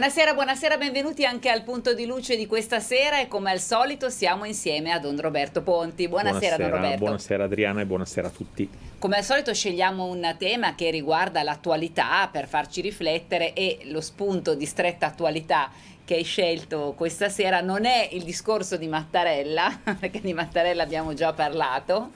Buonasera, buonasera, benvenuti anche al punto di luce di questa sera e come al solito siamo insieme a Don Roberto Ponti. Buonasera, buonasera Don Roberto. Buonasera Adriana e buonasera a tutti. Come al solito scegliamo un tema che riguarda l'attualità per farci riflettere e lo spunto di stretta attualità che hai scelto questa sera non è il discorso di Mattarella, perché di Mattarella abbiamo già parlato.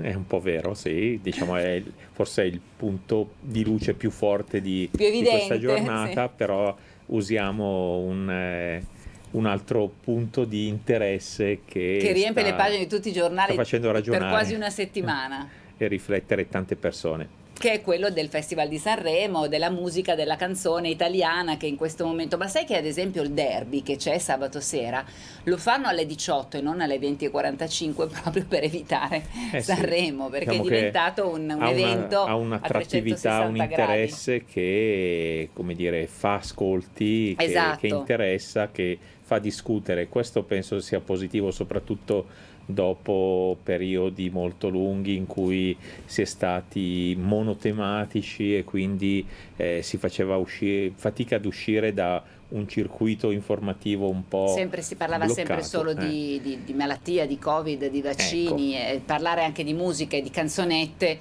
È un po' vero, sì, diciamo è forse il punto di luce più forte di, più evidente, di questa giornata, sì. però usiamo un, eh, un altro punto di interesse che, che riempie sta, le pagine di tutti i giornali per quasi una settimana e riflettere tante persone che è quello del Festival di Sanremo, della musica, della canzone italiana che in questo momento, ma sai che ad esempio il derby che c'è sabato sera lo fanno alle 18 e non alle 20.45 proprio per evitare eh Sanremo perché diciamo è diventato un, un ha evento una, ha un'attrattività, un interesse gradi. che come dire fa ascolti, esatto. che, che esatto. interessa, che fa discutere, questo penso sia positivo soprattutto dopo periodi molto lunghi in cui si è stati monotematici e quindi eh, si faceva uscire, fatica ad uscire da un circuito informativo un po'. Sempre, si parlava bloccato, sempre solo eh. di, di, di, malattia, di covid, di vaccini, ecco. parlare anche di musica e di canzonette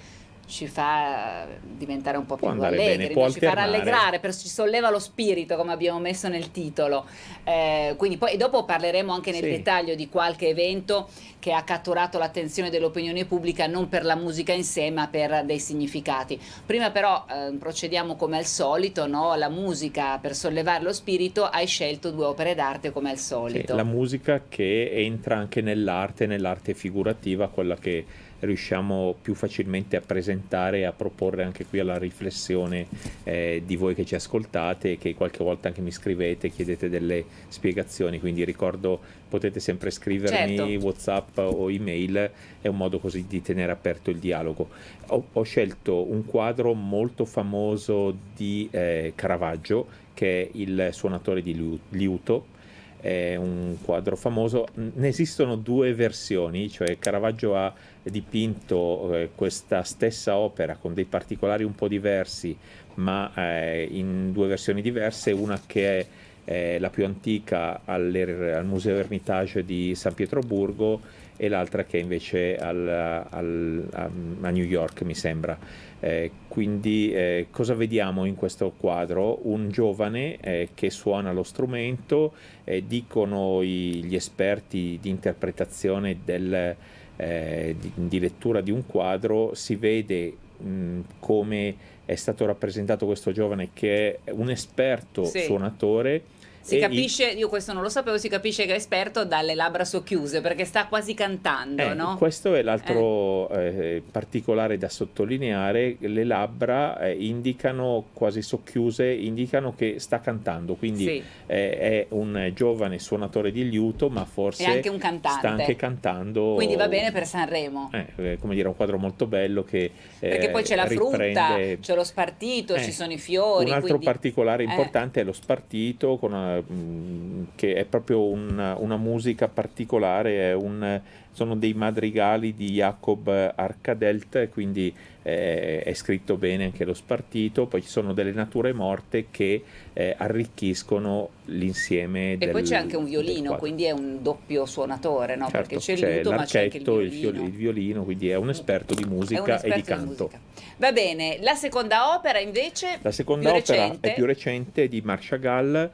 ci fa eh, diventare un po' più allegri, bene, ci fa rallegrare, per, ci solleva lo spirito come abbiamo messo nel titolo. Eh, quindi poi dopo parleremo anche nel sì. dettaglio di qualche evento che ha catturato l'attenzione dell'opinione pubblica non per la musica in sé ma per dei significati. Prima però eh, procediamo come al solito, no? la musica per sollevare lo spirito, hai scelto due opere d'arte come al solito. Sì, la musica che entra anche nell'arte, nell'arte figurativa, quella che riusciamo più facilmente a presentare e a proporre anche qui alla riflessione eh, di voi che ci ascoltate e che qualche volta anche mi scrivete, chiedete delle spiegazioni, quindi ricordo potete sempre scrivermi certo. Whatsapp o email, è un modo così di tenere aperto il dialogo. Ho, ho scelto un quadro molto famoso di eh, Caravaggio che è il suonatore di liuto è un quadro famoso. Ne esistono due versioni, cioè Caravaggio ha dipinto eh, questa stessa opera con dei particolari un po' diversi, ma eh, in due versioni diverse, una che è eh, la più antica alle, al Museo Ermitage di San Pietroburgo e l'altra che è invece al, al, a, a New York, mi sembra. Eh, quindi eh, cosa vediamo in questo quadro? Un giovane eh, che suona lo strumento, eh, dicono i, gli esperti di interpretazione del, eh, di, di, lettura di un quadro, si vede mh, come è stato rappresentato questo giovane che è un esperto sì. suonatore si capisce, io questo non lo sapevo, si capisce che è esperto dalle labbra socchiuse perché sta quasi cantando, eh, no? Questo è l'altro eh. Eh, particolare da sottolineare, le labbra eh, indicano quasi socchiuse, indicano che sta cantando, quindi sì. è un giovane suonatore di liuto, ma forse anche un cantante. sta anche cantando. Quindi va bene per Sanremo. Eh, eh, come dire, un quadro molto bello che Perché poi c'è la frutta, c'è lo spartito, ci sono i fiori, Un altro quindi... particolare importante è lo spartito con Mm, che è proprio un, una musica particolare, un, sono dei madrigali di Jacob Arcadelt, quindi è, eh, è scritto bene anche lo spartito, poi ci sono delle nature morte che eh, arricchiscono l'insieme. E del, poi c'è anche un violino, quindi è un doppio suonatore, no? certo, perché c'è, il luto, ma c'è anche il violino. il violino. quindi è un esperto di musica esperto e di, di canto. Musica. Va bene, la seconda opera invece... La seconda opera recente. è più recente di Marshall Gall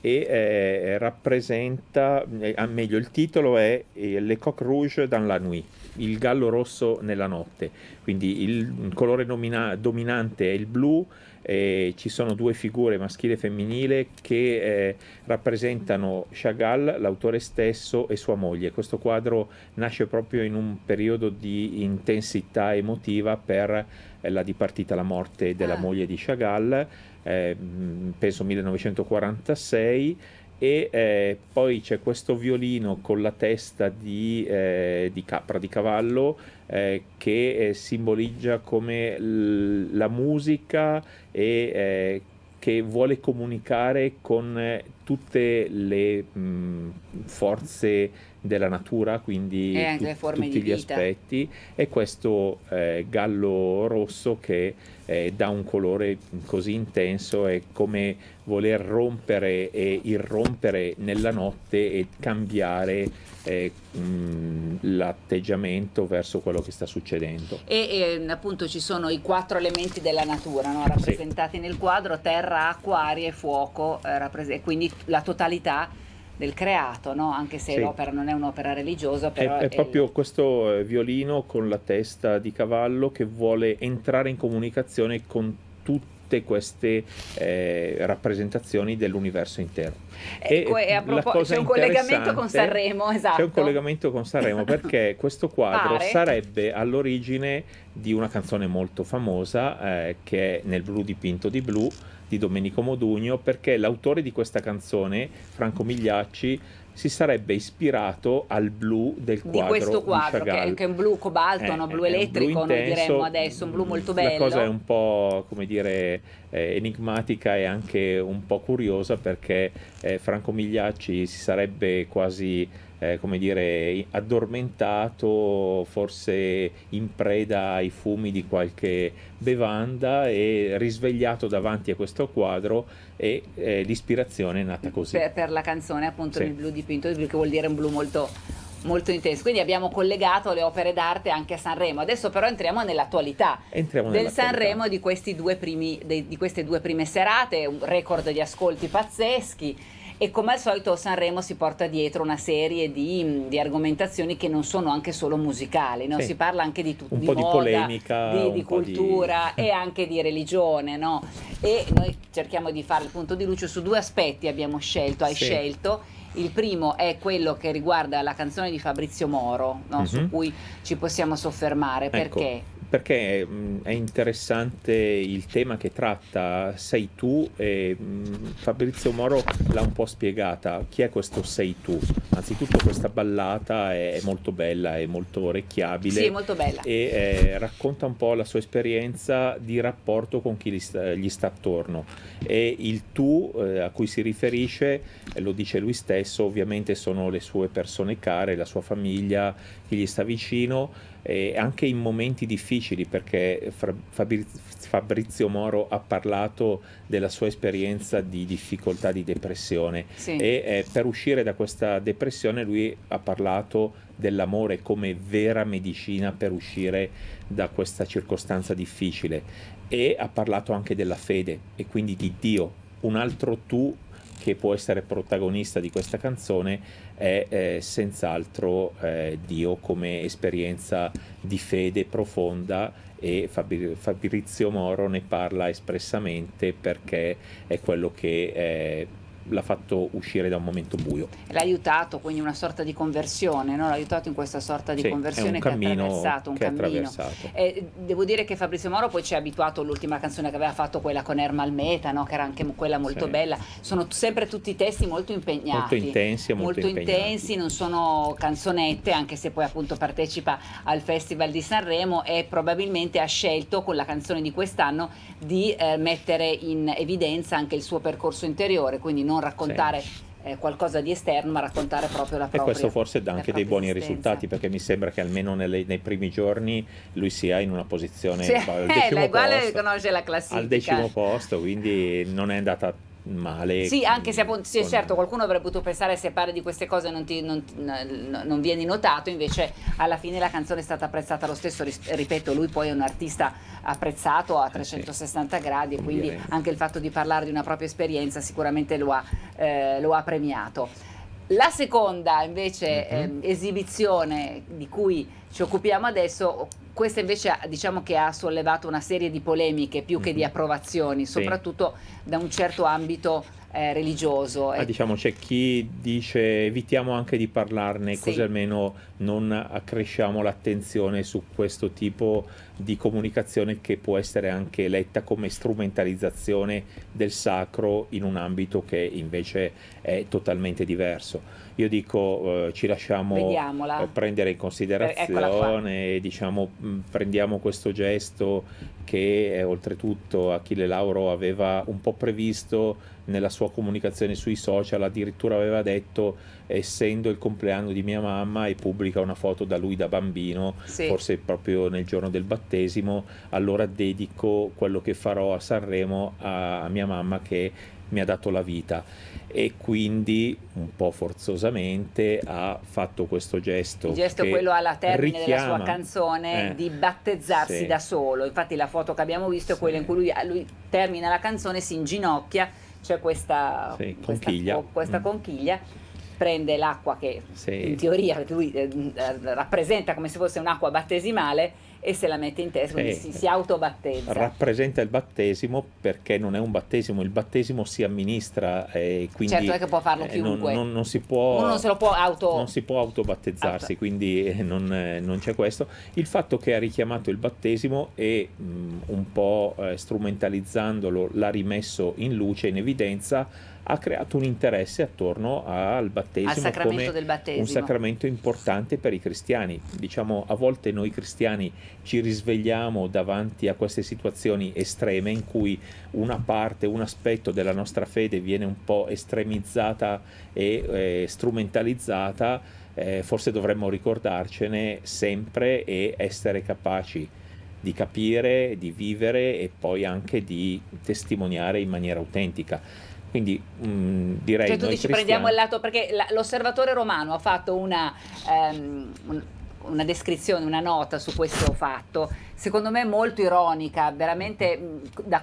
e eh, eh, rappresenta, eh, ah, meglio il titolo è eh, Le Coq Rouge dans la nuit, il gallo rosso nella notte, quindi il, il colore nomina- dominante è il blu, eh, ci sono due figure maschile e femminile che eh, rappresentano Chagall, l'autore stesso e sua moglie. Questo quadro nasce proprio in un periodo di intensità emotiva per eh, la dipartita, la morte della ah. moglie di Chagall eh, penso 1946 e eh, poi c'è questo violino con la testa di, eh, di capra, di cavallo, eh, che eh, simboleggia come l- la musica e eh, che vuole comunicare con eh, tutte le mh, forze della natura, quindi tu, tutti gli aspetti, e questo eh, gallo rosso che eh, dà un colore così intenso è come voler rompere e irrompere nella notte e cambiare eh, l'atteggiamento verso quello che sta succedendo. E, e, appunto ci sono i quattro elementi della natura no? rappresentati sì. nel quadro, terra, acqua, aria e fuoco, eh, quindi la totalità del creato, no? anche se sì. l'opera non è un'opera religiosa. È, è, è, proprio il... questo eh, violino con la testa di cavallo che vuole entrare in comunicazione con tutti queste eh, rappresentazioni dell'universo intero. Ecco, e, e propos- c'è un collegamento con Sanremo, esatto. C'è un esatto. collegamento con Sanremo perché questo quadro Pare. sarebbe all'origine di una canzone molto famosa eh, che è Nel blu dipinto di blu di Domenico Modugno perché l'autore di questa canzone, Franco Migliacci, si sarebbe ispirato al blu del quadro di questo quadro di che, che, è un blu cobalto, eh, no? blu elettrico, blu intenso, noi diremmo adesso, un blu mm, molto bello. La cosa è un po' come dire eh, enigmatica e anche un po' curiosa perché eh, Franco Migliacci si sarebbe quasi eh, come dire, addormentato, forse in preda ai fumi di qualche bevanda e risvegliato davanti a questo quadro e eh, l'ispirazione è nata così. Per, per la canzone appunto sì. il blu dipinto, che vuol dire un blu molto molto intenso. Quindi abbiamo collegato le opere d'arte anche a Sanremo. Adesso però entriamo nell'attualità entriamo del nell'attualità. Sanremo di, primi, de, di, queste due prime serate, un record di ascolti pazzeschi e come al solito Sanremo si porta dietro una serie di, mm, di argomentazioni che non sono anche solo musicali, no? sì. si parla anche di tutto, un di po' moda, di polemica, di, di cultura di... e anche di religione no? e noi cerchiamo di fare il punto di luce su due aspetti abbiamo scelto, hai sì. scelto il primo è quello che riguarda la canzone di Fabrizio Moro, no? mm-hmm. su mhm. cui ci possiamo soffermare. Ecco, perché? perché è interessante il tema che tratta Sei tu e Fabrizio Moro l'ha un po' spiegata chi è questo Sei tu anzitutto questa ballata è molto bella è molto orecchiabile sì, molto bella. e eh, racconta un po' la sua esperienza di rapporto con chi gli sta, gli sta attorno e il tu eh, a cui si riferisce eh, lo dice lui stesso ovviamente sono le sue persone care la sua famiglia chi gli sta vicino eh, anche in momenti difficili perché Fabrizio Moro ha parlato della sua esperienza di difficoltà di depressione sì. e eh, per uscire da questa depressione lui ha parlato dell'amore come vera medicina per uscire da questa circostanza difficile e ha parlato anche della fede e quindi di Dio, un altro tu che può essere protagonista di questa canzone è eh, senz'altro eh, Dio come esperienza di fede profonda e Fabrizio Moro ne parla espressamente perché è quello che eh, l'ha fatto uscire da un momento buio. L'ha aiutato, quindi una sorta di conversione, no? l'ha aiutato in questa sorta di sì, conversione che ha attraversato. Un cammino. Eh, devo dire che Fabrizio Moro poi ci ha abituato all'ultima canzone che aveva fatto, quella con Ermal Meta, no? che era anche quella molto sì. bella. Sono sempre tutti testi molto impegnati. Molto intensi. Molto, molto intensi, non sono canzonette, anche se poi appunto partecipa al Festival di Sanremo e probabilmente ha scelto con la canzone di quest'anno di eh, mettere in evidenza anche il suo percorso interiore, quindi non non raccontare sì eh, qualcosa di esterno, ma raccontare proprio la propria E questo forse dà anche dei buoni esistenza. risultati, perché mi sembra che almeno nelle, nei primi giorni lui sia in una posizione cioè, al eh, decimo eh, posto. conosce la classifica. Al decimo posto, quindi non è andata male. Sì, anche se appunto, sì, con... certo, qualcuno avrebbe potuto pensare se parli di queste cose non, ti, non, non, vieni notato, invece alla fine la canzone è stata apprezzata lo stesso, ripeto, lui poi è un artista apprezzato a 360 eh sì, gradi quindi anche il fatto di parlare di una propria esperienza sicuramente lo ha, eh, lo ha premiato. La seconda invece mm -hmm. eh, esibizione di cui ci occupiamo adesso questo invece diciamo che ha sollevato una serie di polemiche più che di mhm. approvazioni, soprattutto sì. da un certo ambito eh, religioso. Ah, ecco. diciamo c'è chi dice evitiamo anche di parlarne, sì. così almeno non accresciamo l'attenzione su questo tipo di di comunicazione che può essere anche letta come strumentalizzazione del sacro in un ambito che invece è totalmente diverso. Io dico eh, ci lasciamo eh, prendere in considerazione, eh, diciamo, mm, prendiamo questo gesto che eh, oltretutto Achille Lauro aveva un po' previsto nella sua comunicazione sui social, addirittura aveva detto essendo il compleanno di mia mamma e pubblica una foto da lui da bambino, sì. forse proprio nel giorno del battesimo battesimo, allora dedico quello che farò a Sanremo a, a mia mamma che mi ha dato la vita e quindi un po' forzosamente ha fatto questo gesto. Il gesto quello alla termine richiama, della sua canzone eh, di battezzarsi sì. da solo, infatti la foto che abbiamo visto è sì. quella in cui lui, lui, termina la canzone, si inginocchia, c'è cioè questa, sì, questa, conchiglia. Questa mm. conchiglia prende l'acqua che sì. in teoria lui eh, eh, rappresenta come se fosse un'acqua battesimale e se la mette in testa, quindi si, si autobattezza. Rappresenta il battesimo perché non è un battesimo, il battesimo si amministra e quindi... Certo è che può farlo eh, chiunque. Non, non, non si può, Uno non se lo può auto... Non si può autobattezzarsi, auto. quindi eh, non, non, c'è questo. Il fatto che ha richiamato il battesimo e mh, mm, un po' eh, strumentalizzandolo l'ha rimesso in luce, in evidenza, ha creato un interesse attorno al battesimo al sacramento come battesimo. un sacramento importante per i cristiani. Diciamo, a volte noi cristiani ci risvegliamo davanti a queste situazioni estreme in cui una parte, un aspetto della nostra fede viene un po' estremizzata e eh, strumentalizzata, eh, forse dovremmo ricordarcene sempre e essere capaci di capire, di vivere e poi anche di testimoniare in maniera autentica quindi mh, mm, direi... Cioè tu dici cristiani... prendiamo il lato, perché la, l'osservatore romano ha fatto una, um, un, una descrizione, una nota su questo fatto, secondo me molto ironica, veramente mm, da,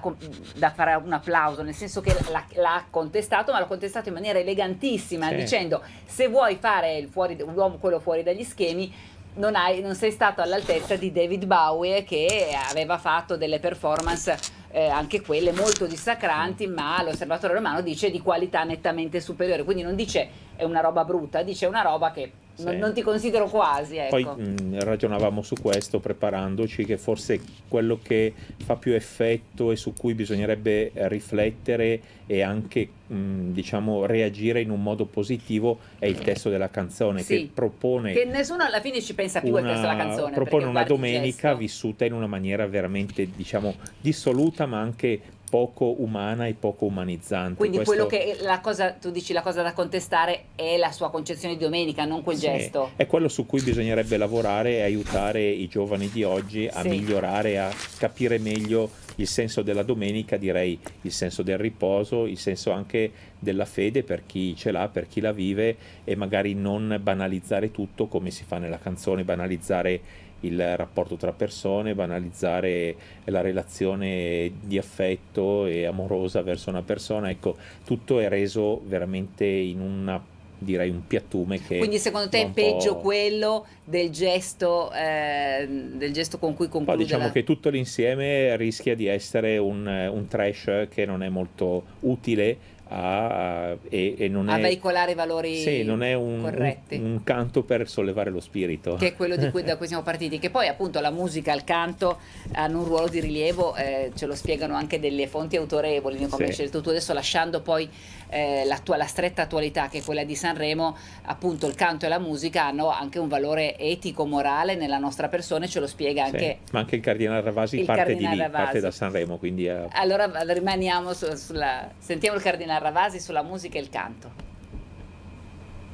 da fare un applauso, nel senso che l'ha, l'ha, contestato, ma l'ha contestato in maniera elegantissima, sì. dicendo se vuoi fare fuori, l'uomo quello fuori dagli schemi, non, hai, non sei stato all'altezza di David Bowie che aveva fatto delle performance eh, anche quelle molto dissacranti, ma l'osservatore romano dice di qualità nettamente superiore, quindi non dice è una roba brutta, dice una roba che sì. non, non, ti considero quasi. Ecco. Poi mm, mh, ragionavamo su questo preparandoci che forse quello che fa più effetto e su cui bisognerebbe riflettere e anche mh, mm, diciamo reagire in un modo positivo è il testo della canzone sì. che propone che nessuno alla fine ci pensa più una, al testo della canzone propone una domenica vissuta in una maniera veramente diciamo dissoluta ma anche poco umana e poco umanizzante. Quindi Questo... quello che la cosa, tu dici la cosa da contestare è la sua concezione di domenica, non quel sì, gesto. È quello su cui bisognerebbe lavorare e aiutare i giovani di oggi a sì. migliorare, a capire meglio il senso della domenica, direi il senso del riposo, il senso anche della fede per chi ce l'ha, per chi la vive e magari non banalizzare tutto come si fa nella canzone, banalizzare il rapporto tra persone, banalizzare la relazione di affetto e amorosa verso una persona, ecco, tutto è reso veramente in una direi un piattume che quindi secondo te è peggio quello del gesto eh, del gesto con cui conclude diciamo la... che tutto l'insieme rischia di essere un, un trash che non è molto utile a, a, e, e a è, veicolare valori sì, non è un, corretti. Un, un, canto per sollevare lo spirito. Che è quello cui, da cui siamo partiti, che poi appunto la musica, il canto hanno un ruolo di rilievo, eh, ce lo spiegano anche delle fonti autorevoli, come sì. hai scelto tu adesso, lasciando poi eh, la, tua, la, stretta attualità che è quella di Sanremo, appunto il canto e la musica hanno anche un valore etico, morale nella nostra persona e ce lo spiega anche... Sì, ma anche il Cardinale Ravasi il parte Cardinale di lì, Ravasi. parte da Sanremo, quindi... È... Eh, allora rimaniamo su, sulla... sentiamo il Cardinale Ravasi sulla musica e il canto.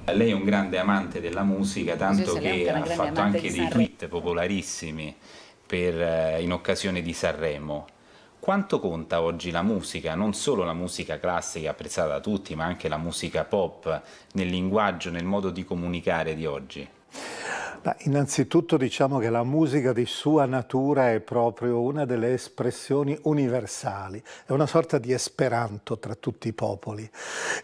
Lei è un grande amante della musica, tanto che ha fatto anche dei tweet popolarissimi per, eh, in occasione di Sanremo. Quanto conta oggi la musica, non solo la musica classica apprezzata da tutti, ma anche la musica pop nel linguaggio, nel modo di comunicare di oggi? Ma innanzitutto diciamo che la musica di sua natura è proprio una delle espressioni universali, è una sorta di esperanto tra tutti i popoli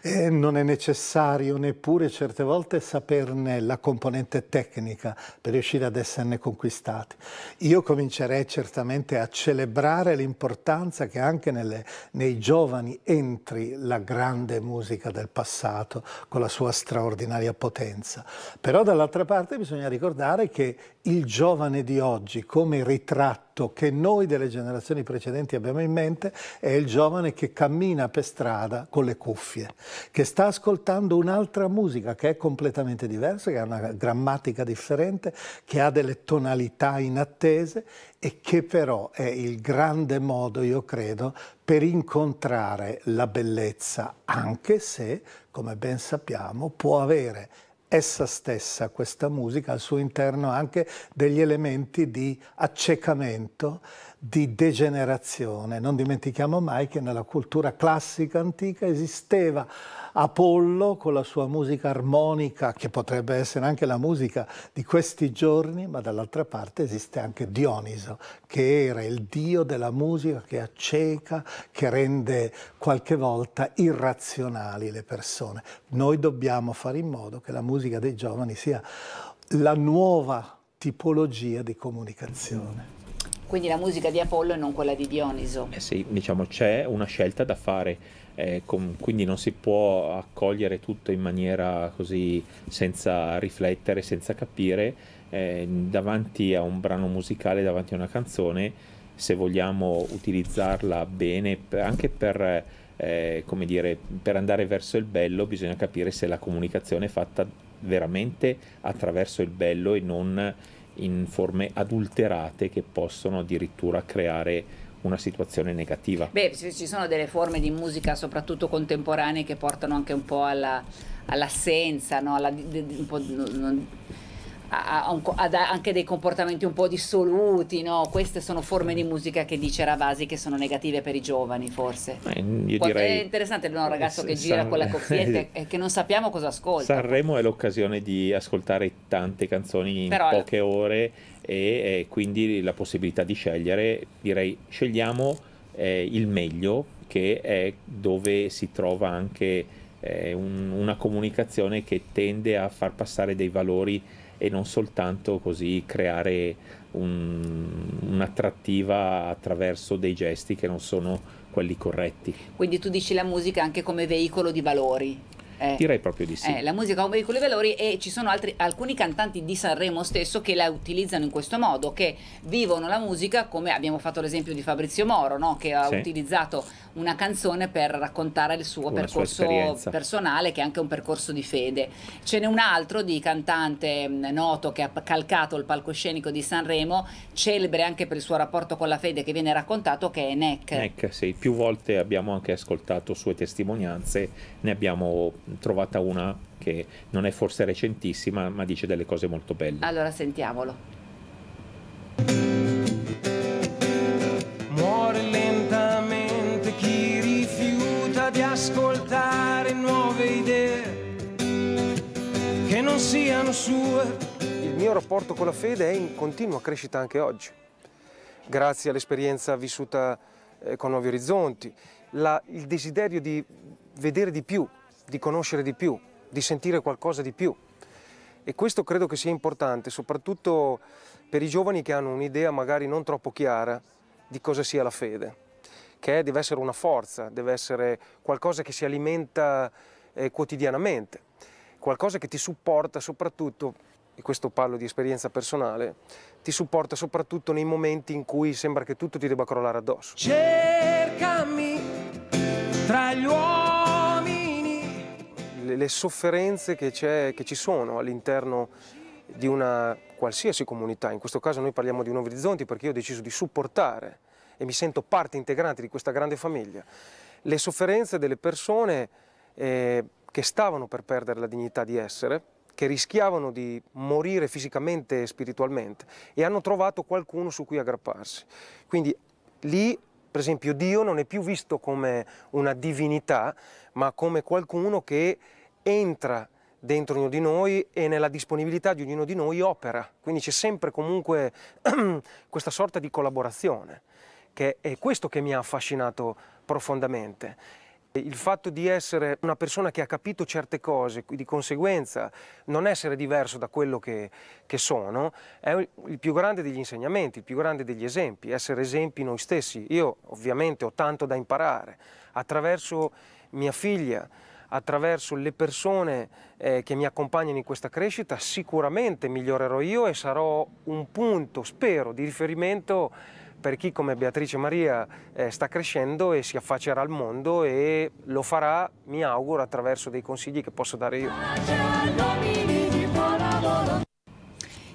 e non è necessario neppure certe volte saperne la componente tecnica per riuscire ad esserne conquistati. Io comincerei certamente a celebrare l'importanza che anche nelle, nei giovani entri la grande musica del passato con la sua straordinaria potenza, però dall'altra parte bisogna ricordare ricordare che il giovane di oggi, come ritratto che noi delle generazioni precedenti abbiamo in mente, è il giovane che cammina per strada con le cuffie, che sta ascoltando un'altra musica che è completamente diversa, che ha una grammatica differente, che ha delle tonalità inattese e che però è il grande modo, io credo, per incontrare la bellezza, anche se, come ben sappiamo, può avere essa stessa, questa musica, al suo interno anche degli elementi di accecamento di degenerazione. Non dimentichiamo mai che nella cultura classica antica esisteva Apollo con la sua musica armonica, che potrebbe essere anche la musica di questi giorni, ma dall'altra parte esiste anche Dioniso, che era il dio della musica che acceca, che rende qualche volta irrazionali le persone. Noi dobbiamo fare in modo che la musica dei giovani sia la nuova tipologia di comunicazione. Quindi la musica di Apollo e non quella di Dioniso. Eh sì, diciamo c'è una scelta da fare, eh, com- quindi non si può accogliere tutto in maniera così senza riflettere, senza capire. Eh, davanti a un brano musicale, davanti a una canzone, se vogliamo utilizzarla bene, anche per... Eh, come dire, per andare verso il bello bisogna capire se la comunicazione è fatta veramente attraverso il bello e non in forme adulterate che possono addirittura creare una situazione negativa. Beh, ci sono delle forme di musica, soprattutto contemporanee, che portano anche un po' alla, all'assenza, no? alla, un po', non, ha, ha, anche dei comportamenti un po' dissoluti, no? Queste sono forme di musica che dice Ravasi che sono negative per i giovani, forse. Eh, direi... È interessante un ragazzo che gira San... con la coffietta e che non sappiamo cosa ascolta. Sanremo è l'occasione di ascoltare tante canzoni in Però... poche ore e, e, quindi la possibilità di scegliere, direi scegliamo eh, il meglio che è dove si trova anche eh, un, una comunicazione che tende a far passare dei valori e non soltanto così creare un, un'attrattiva attraverso dei gesti che non sono quelli corretti. Quindi tu dici la musica anche come veicolo di valori. Eh, Direi proprio di sì. Eh, la musica ha un veicolo di valori e ci sono altri, alcuni cantanti di Sanremo stesso che la utilizzano in questo modo, che vivono la musica come abbiamo fatto l'esempio di Fabrizio Moro, no? che ha sì. utilizzato una canzone per raccontare il suo Una percorso personale, che è anche un percorso di fede. Ce n'è un altro di cantante mm, noto che ha calcato il palcoscenico di Sanremo, celebre anche per il suo rapporto con la fede che viene raccontato, che è Neck. Neck, sì, più volte abbiamo anche ascoltato sue testimonianze, ne abbiamo trovata una che non è forse recentissima, ma dice delle cose molto belle. Allora sentiamolo. Muore lentamente chi rifiuta di ascoltare nuove idee che non siano sue. Il mio rapporto con la fede è in continua crescita anche oggi, grazie all'esperienza vissuta eh, con Nuovi Orizzonti, la, il desiderio di vedere di più, di conoscere di più, di sentire qualcosa di più. E questo credo che sia importante, soprattutto per i giovani che hanno un'idea magari non troppo chiara di cosa sia la fede, che deve essere una forza, deve essere qualcosa che si alimenta eh, quotidianamente, qualcosa che ti supporta soprattutto, e questo parlo di esperienza personale, ti supporta soprattutto nei momenti in cui sembra che tutto ti debba crollare addosso. Cercami tra gli uomini le sofferenze che, che ci sono all'interno di una qualsiasi comunità, in questo caso noi parliamo di un Orizzonti perché io ho deciso di supportare e mi sento parte integrante di questa grande famiglia, le sofferenze delle persone eh, che stavano per perdere la dignità di essere, che rischiavano di morire fisicamente e spiritualmente e hanno trovato qualcuno su cui aggrapparsi. Quindi lì, per esempio, Dio non è più visto come una divinità, ma come qualcuno che entra dentro ognuno di noi e nella disponibilità di ognuno di noi opera. Quindi c'è sempre comunque questa sorta di collaborazione, che è questo che mi ha affascinato profondamente. Il fatto di essere una persona che ha capito certe cose, di conseguenza non essere diverso da quello che, che sono, è il più grande degli insegnamenti, il più grande degli esempi, essere esempi noi stessi. Io ovviamente ho tanto da imparare attraverso mia figlia, attraverso le persone eh, che mi accompagnano in questa crescita sicuramente migliorerò io e sarò un punto, spero, di riferimento per chi come Beatrice Maria eh, sta crescendo e si affaccerà al mondo e lo farà, mi auguro, attraverso dei consigli che posso dare io.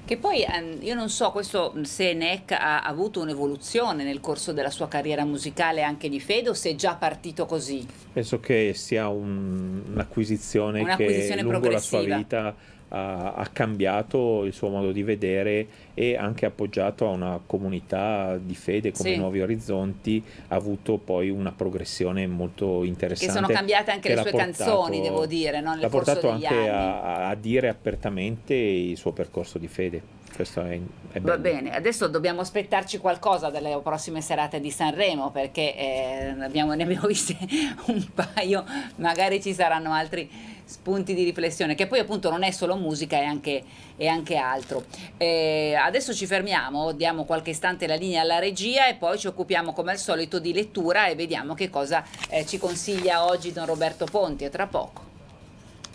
Che poi ehm, io non so questo, se Neck ha avuto un'evoluzione nel corso della sua carriera musicale anche di Fede o se è già partito così. Penso che sia un, un'acquisizione, un'acquisizione che lungo la sua vita ha, ha, cambiato il suo modo di vedere e anche appoggiato a una comunità di fede come sì. Nuovi Orizzonti ha avuto poi una progressione molto interessante. Che sono cambiate anche le sue portato, canzoni, devo dire, no? l'ha portato anche a, a dire apertamente il suo percorso di fede questo è, è Va bene, adesso dobbiamo aspettarci qualcosa dalle prossime serate di Sanremo perché eh, abbiamo, ne abbiamo viste un paio, magari ci saranno altri spunti di riflessione, che poi appunto non è solo musica, è anche, è anche altro. Eh, adesso ci fermiamo, diamo qualche istante la linea alla regia e poi ci occupiamo come al solito di lettura e vediamo che cosa eh, ci consiglia oggi Don Roberto Ponti e tra poco.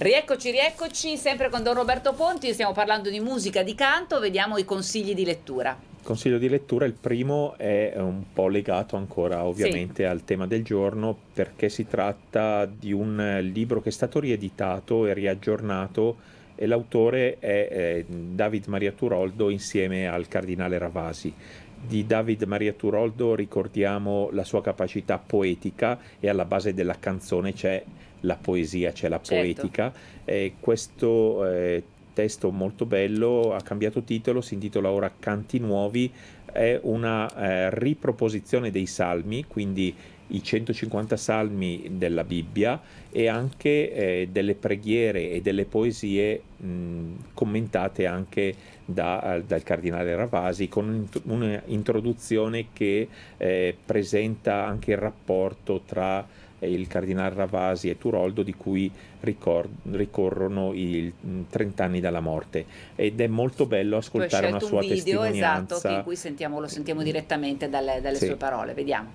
Rieccoci, rieccoci, sempre con Don Roberto Ponti, stiamo parlando di musica, di canto, vediamo i consigli di lettura. Consiglio di lettura, il primo è un po' legato ancora ovviamente sì. al tema del giorno perché si tratta di un libro che è stato rieditato e riaggiornato e l'autore è eh, David Maria Turoldo insieme al cardinale Ravasi di David Maria Turoldo ricordiamo la sua capacità poetica e alla base della canzone c'è la poesia, c'è cioè la certo. poetica. E questo eh, testo molto bello ha cambiato titolo, si intitola ora Canti Nuovi, è una eh, riproposizione dei salmi, quindi i 150 salmi della Bibbia e anche eh, delle preghiere e delle poesie mh, commentate anche da, dal cardinale Ravasi con un'introduzione che eh, presenta anche il rapporto tra il cardinal Ravasi e Turoldo di cui ricor- ricorrono i 30 anni dalla morte ed è molto bello ascoltare una sua video, esatto, testimonianza. Esatto, in cui sentiamo, lo sentiamo direttamente dalle, dalle sì. sue parole, vediamo.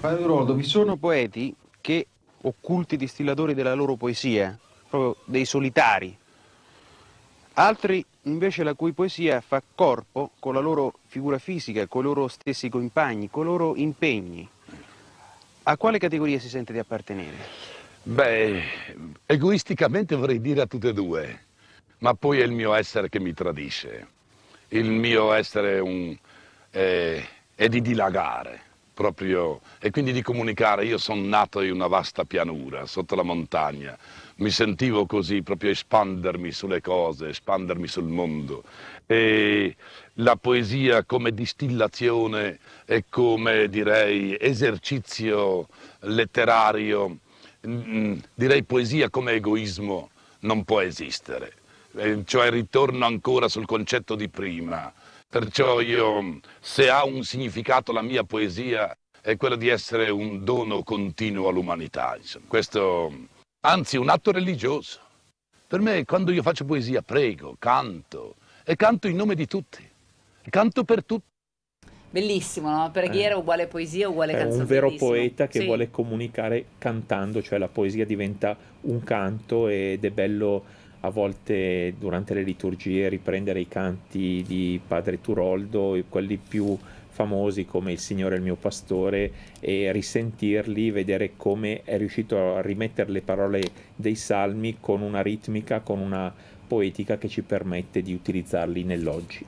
Padre Turoldo, vi sono poeti che occulti distillatori della loro poesia, proprio dei solitari, altri invece la cui poesia fa corpo con la loro figura fisica, con i loro stessi compagni, con i loro impegni. A quale categoria si sente di appartenere? Beh, egoisticamente vorrei dire a tutte e due, ma poi è il mio essere che mi tradisce. Il mio essere un, eh, è di dilagare, proprio, e quindi di comunicare. Io sono nato in una vasta pianura, sotto la montagna. Mi sentivo così, proprio espandermi sulle cose, espandermi sul mondo e la poesia come distillazione e come direi esercizio letterario, mm, direi poesia come egoismo non può esistere, cioè ritorno ancora sul concetto di prima, perciò io se ha un significato la mia poesia è quello di essere un dono continuo all'umanità, questo anzi un atto religioso. Per me quando io faccio poesia prego, canto, e canto in nome di tutti, canto per tutti. Bellissimo, no? Preghiera eh. uguale poesia uguale canzone. È un vero poeta che sì. vuole comunicare cantando, cioè la poesia diventa un canto ed è bello a volte durante le liturgie riprendere i canti di Padre Turoldo, quelli più famosi come Il Signore è il mio pastore e risentirli, vedere come è riuscito a rimettere le parole dei salmi con una ritmica, con una poetica che ci permette di utilizzarli nell'oggi.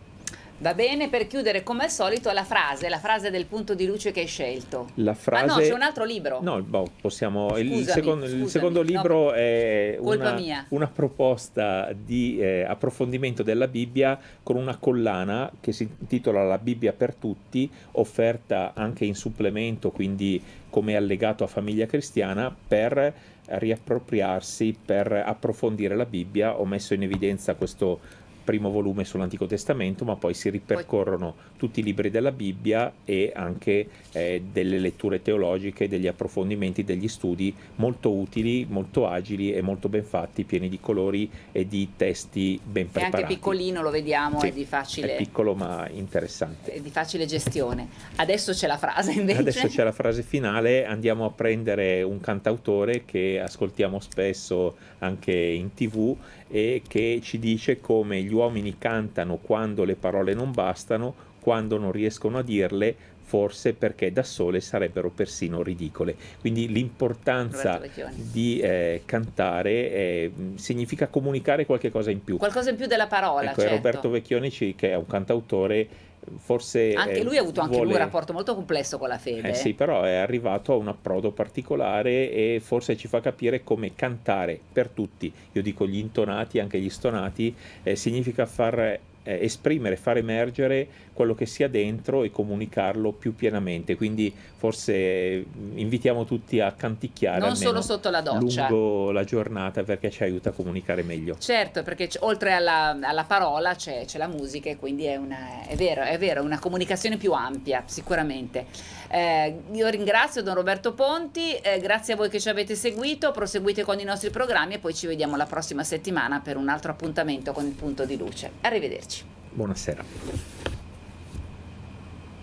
Va bene, per chiudere come al solito la frase, la frase del punto di luce che hai scelto. La frase... Ah no, c'è un altro libro. No, boh, possiamo... Scusami, il, secondo, il, secondo, libro no, è una, una, proposta di eh, approfondimento della Bibbia con una collana che si intitola La Bibbia per tutti, offerta anche in supplemento, quindi come allegato a Famiglia Cristiana, per riappropriarsi, per approfondire la Bibbia. Ho messo in evidenza questo primo volume sull'Antico Testamento, ma poi si ripercorrono tutti i libri della Bibbia e anche eh, delle letture teologiche, degli approfondimenti, degli studi molto utili, molto agili e molto ben fatti, pieni di colori e di testi ben preparati. È anche piccolino, lo vediamo, sì, è di facile... È piccolo ma interessante. È di facile gestione. Adesso c'è la frase invece. Adesso c'è la frase finale, andiamo a prendere un cantautore che ascoltiamo spesso anche in tv e che ci dice come gli uomini cantano quando le parole non bastano, quando non riescono a dirle, forse perché da sole sarebbero persino ridicole. Quindi l'importanza di eh, cantare eh, significa comunicare qualcosa in più. Qualcosa in più della parola. Ecco, certo. Roberto Vecchionici, che è un cantautore, forse anche eh, lui ha avuto anche vuole... lui un rapporto molto complesso con la fede. Eh sì, però è arrivato a un approdo particolare e forse ci fa capire come cantare per tutti, io dico gli intonati, anche gli stonati, eh, significa far eh, esprimere, far emergere quello che sia dentro e comunicarlo più pienamente. Quindi forse mm, invitiamo tutti a canticchiare non solo sotto la doccia lungo la giornata perché ci aiuta a comunicare meglio. Certo, perché oltre alla, alla parola c'è, c'è, la musica e quindi è, una, è vero, è vero, una comunicazione più ampia sicuramente. Eh, io ringrazio Don Roberto Ponti, eh, grazie a voi che ci avete seguito, proseguite con i nostri programmi e poi ci vediamo la prossima settimana per un altro appuntamento con il punto di luce. Arrivederci. Buonasera.